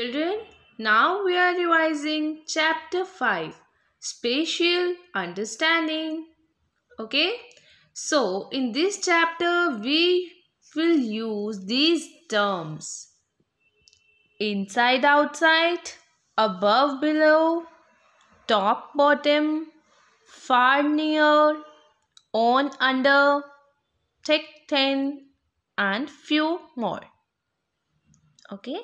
Children, now we are revising chapter 5 spatial understanding. Okay, so in this chapter we will use these terms inside outside, above below, top bottom, far near, on under, thick thin and few more. Okay.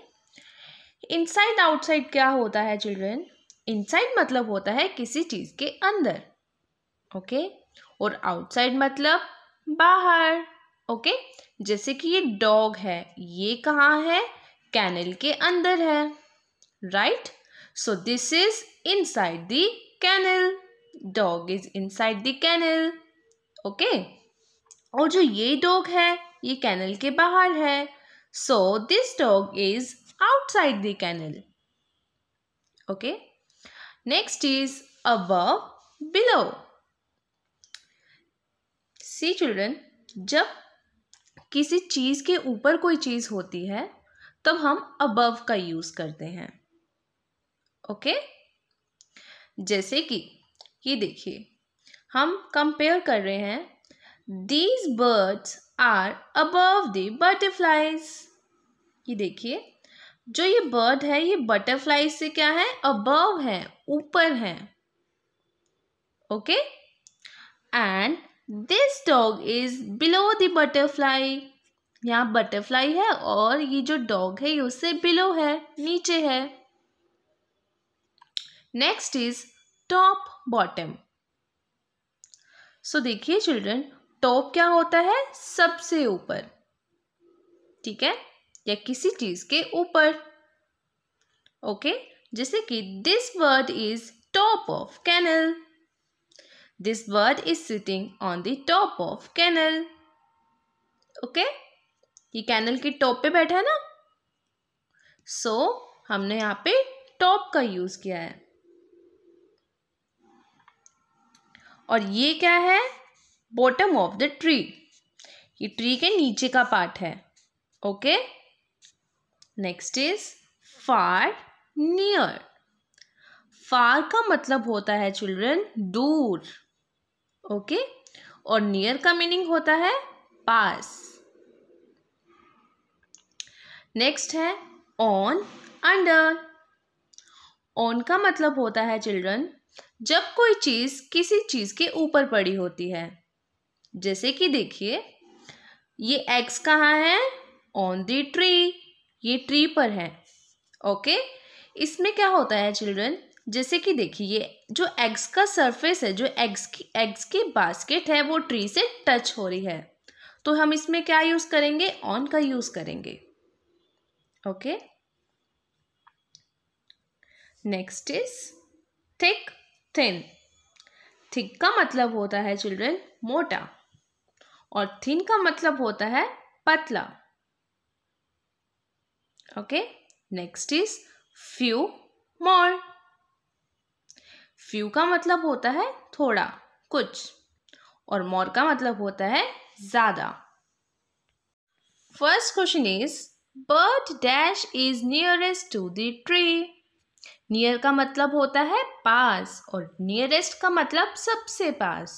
Inside outside क्या होता है children inside मतलब होता है किसी चीज़ के अंदर okay okay? और आउटसाइड मतलब बाहर ओके okay? जैसे कि ये डॉग है ये कहाँ है कैनल के अंदर है right so this is inside the canal dog is inside the canal okay और जो ये डॉग है ये कैनल के बाहर है so this dog is outside the canal. Okay. Next is above, below. See children जब किसी चीज़ के ऊपर कोई चीज़ होती है तब हम अबव का यूज़ करते हैं ओके जैसे कि ये देखिए हम कंपेयर कर रहे हैं these birds are above the butterflies ये देखिए जो ये बर्ड है ये बटरफ्लाई से क्या है अबव है ऊपर है okay and this dog is below the butterfly यहाँ बटरफ्लाई है और ये जो डॉग है ये उससे बिलो है नीचे है next is top bottom so देखिए चिल्ड्रन टॉप क्या होता है सबसे ऊपर ठीक है या किसी चीज के ऊपर ओके जैसे कि this bird is top of canal this bird is sitting on the top of canal okay ये कैनल के टॉप पे बैठा है ना सो so, हमने यहाँ पे टॉप का यूज किया है और ये क्या है बॉटम ऑफ द ट्री ये ट्री के नीचे का पार्ट है okay okay? Next is far near far का मतलब होता है चिल्ड्रन दूर ओके okay? और नियर का मीनिंग होता है पास नेक्स्ट है ऑन अंडर ऑन का मतलब होता है चिल्ड्रन जब कोई चीज़ किसी चीज़ के ऊपर पड़ी होती है जैसे कि देखिए ये एक्स कहाँ है ऑन द ट्री ये ट्री पर है ओके इसमें क्या होता है चिल्ड्रन जैसे कि देखिए ये जो एग्स का सरफेस है जो एग्स की एग्स की बास्केट है वो ट्री से टच हो रही है तो हम इसमें क्या यूज़ करेंगे ऑन का यूज़ करेंगे okay next is thick thin thick का मतलब होता है चिल्ड्रन मोटा और थिन का मतलब होता है पतला Okay. Next is few more few का मतलब होता है थोड़ा कुछ और मोर का मतलब होता है ज़्यादा first question is bird dash is nearest to the tree near का मतलब होता है पास और नियरेस्ट का मतलब सबसे पास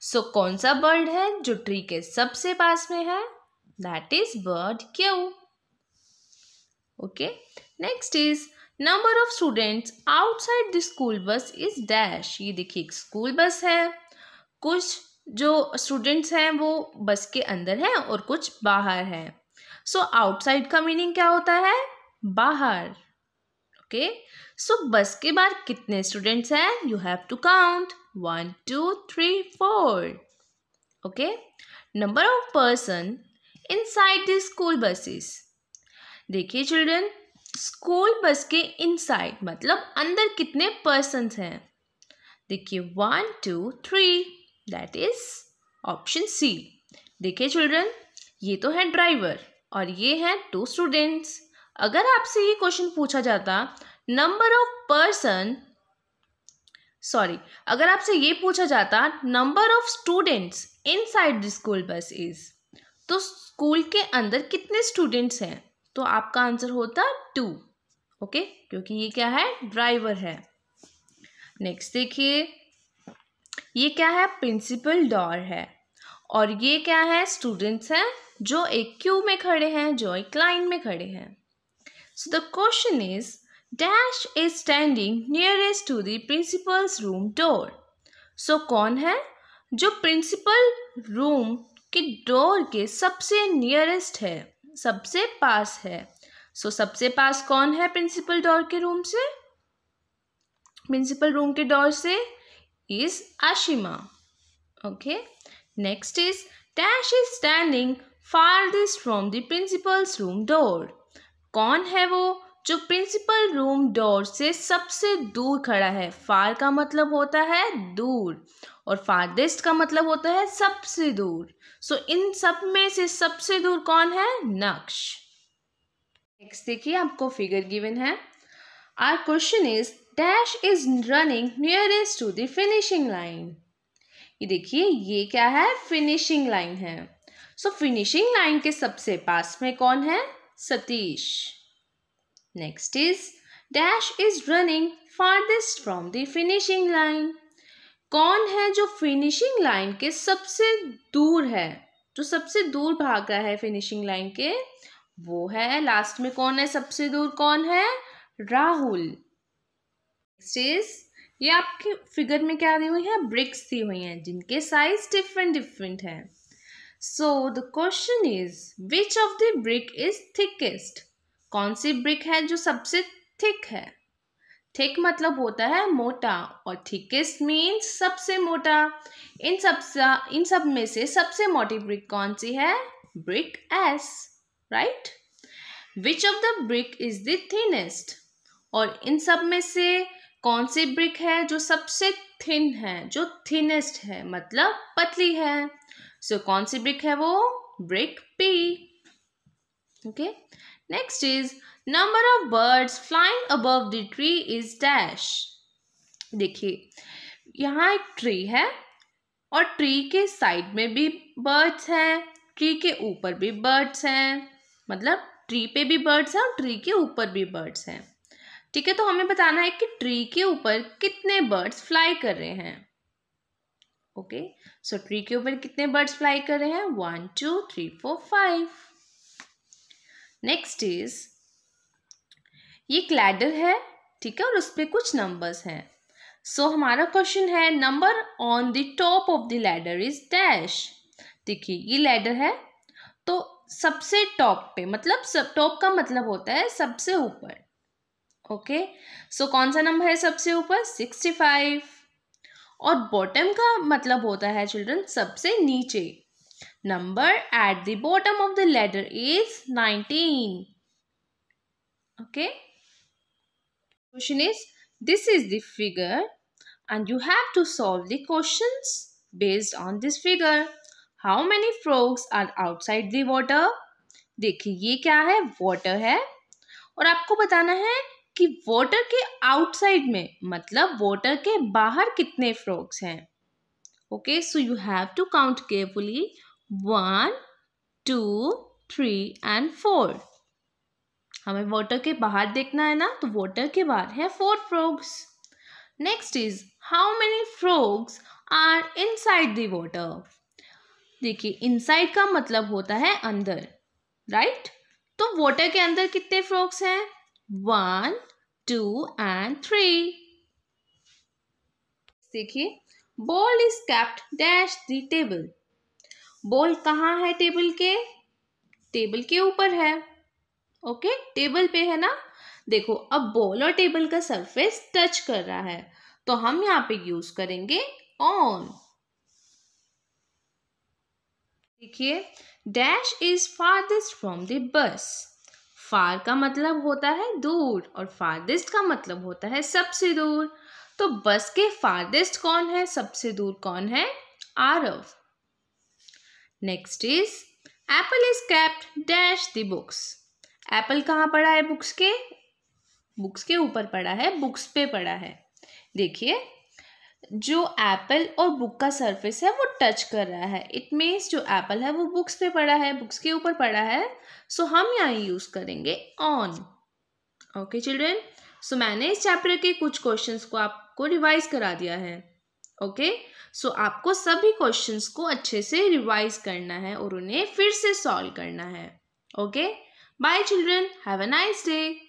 सो so, कौन सा बर्ड है जो ट्री के सबसे पास में है that is bird Q okay next is number of students outside the school bus is dash ये देखिए एक स्कूल बस है कुछ जो स्टूडेंट्स हैं वो बस के अंदर हैं और कुछ बाहर हैं सो आउटसाइड का मीनिंग क्या होता है बाहर ओके okay? सो so, बस के बाहर कितने स्टूडेंट्स हैं you have to count one two three four okay number of person inside the school buses देखिए चिल्ड्रन स्कूल बस के इनसाइड मतलब अंदर कितने पर्सन हैं देखिए one two three that is option C देखिए चिल्ड्रन ये तो है ड्राइवर और ये है टू स्टूडेंट्स अगर आपसे ये क्वेश्चन पूछा जाता नंबर ऑफ पर्सन सॉरी अगर आपसे ये पूछा जाता number of students inside the school bus is तो स्कूल के अंदर कितने स्टूडेंट्स हैं तो आपका आंसर होता टू ओके क्योंकि ये क्या है ड्राइवर है नेक्स्ट देखिए ये क्या है प्रिंसिपल डॉर है और ये क्या है स्टूडेंट्स हैं जो एक क्यू में खड़े हैं जो एक लाइन में खड़े हैं so the question is dash is standing nearest to the principal's room door सो कौन है जो प्रिंसिपल रूम के डोर के सबसे नियरेस्ट है सबसे पास है सो so, सबसे पास कौन है प्रिंसिपल डोर के रूम से प्रिंसिपल रूम के डोर से is Ashima okay next is dash is standing this from the principal's room door कौन है वो जो प्रिंसिपल रूम डोर से सबसे दूर खड़ा है फार का मतलब होता है दूर और फार्देस्ट का मतलब होता है सबसे दूर सो so, इन सब में से सबसे दूर कौन है नक्श नेक्स्ट देखिए आपको फिगर गिवन है our question is dash is running nearest to the finishing line ये देखिए ये क्या है फिनिशिंग लाइन है सो फिनिशिंग लाइन के सबसे पास में कौन है Satish next is dash is running farthest from the finishing line कौन है जो फिनिशिंग लाइन के सबसे दूर है जो सबसे दूर भाग रहा है फिनिशिंग लाइन के वो है लास्ट में कौन है सबसे दूर कौन है राहुल ये आपकी फिगर में क्या दी हुई है ब्रिक्स दी हुई हैं जिनके साइज डिफरेंट डिफरेंट हैं so the question is which of the brick is thickest कौन सी ब्रिक है जो सबसे थिक है थिक मतलब होता है मोटा और थिकेस्ट मीन्स सबसे मोटा इन सब इन सब में से सबसे मोटी ब्रिक कौन सी है brick S right which of the brick is the thinnest और इन सब में से कौन सी ब्रिक है जो सबसे थिन है जो थिनेस्ट है मतलब पतली है सो so, कौन सी ब्रिक है वो brick P okay next is number of birds flying above the tree is dash देखिए यहाँ एक ट्री है और ट्री के साइड में भी बर्ड्स हैं ट्री के ऊपर भी बर्ड्स हैं मतलब ट्री पे भी बर्ड्स हैं और ट्री के ऊपर भी बर्ड्स हैं ठीक है तो हमें बताना है कि ट्री के ऊपर कितने बर्ड्स फ्लाई कर रहे हैं ओके सो ट्री के ऊपर कितने बर्ड्स फ्लाई कर रहे हैं one two three four five next is ये लैडर है ठीक है और उस पर कुछ नंबर्स हैं सो so, हमारा क्वेश्चन है number on the top of the ladder is dash देखिए ये लैडर है तो सबसे टॉप पे मतलब सब टॉप का मतलब होता है सबसे ऊपर ओके सो कौन सा नंबर है सबसे ऊपर सिक्सटी फाइव और बॉटम का मतलब होता है चिल्ड्रन सबसे नीचे number at the bottom of the ladder is nineteen okay Question is, this is the figure and you have to solve the questions based on this figure. How many frogs are outside the water? देखिए ये क्या है water है और आपको बताना है कि वॉटर के आउटसाइड में मतलब वॉटर के बाहर कितने फ्रॉग्स हैं okay so you have to count carefully one two three and four हमें वाटर के बाहर देखना है ना तो वाटर के बाहर है four frogs next is how many frogs are inside the water देखिए इनसाइड का मतलब होता है अंदर राइट right? तो वाटर के अंदर कितने फ्रॉग्स हैं वन टू एंड थ्री देखिए ball is kept dash the table ball कहाँ है टेबल के टेबल के ऊपर है ओके टेबल पे है ना देखो अब बॉल और टेबल का सरफेस टच कर रहा है तो हम यहाँ पे यूज करेंगे ऑन देखिए dash is farthest from the bus far का मतलब होता है दूर और फार्देस्ट का मतलब होता है सबसे दूर तो बस के फार्देस्ट कौन है सबसे दूर कौन है Aarav next is apple is kept dash the books apple कहाँ पड़ा है बुक्स के बुक्स के ऊपर पड़ा है बुक्स पे पड़ा है देखिए जो एप्पल और बुक का सरफेस है वो टच कर रहा है इट मीन्स जो एप्पल है वो बुक्स पे पड़ा है बुक्स के ऊपर पड़ा है सो so हम यहाँ यूज़ करेंगे ऑन ओके चिल्ड्रेन सो मैंने इस चैप्टर के कुछ क्वेश्चंस को आपको रिवाइज करा दिया है ओके okay? सो so, आपको सभी क्वेश्चंस को अच्छे से रिवाइज करना है और उन्हें फिर से सॉल्व करना है okay okay? Bye children. Have a nice day.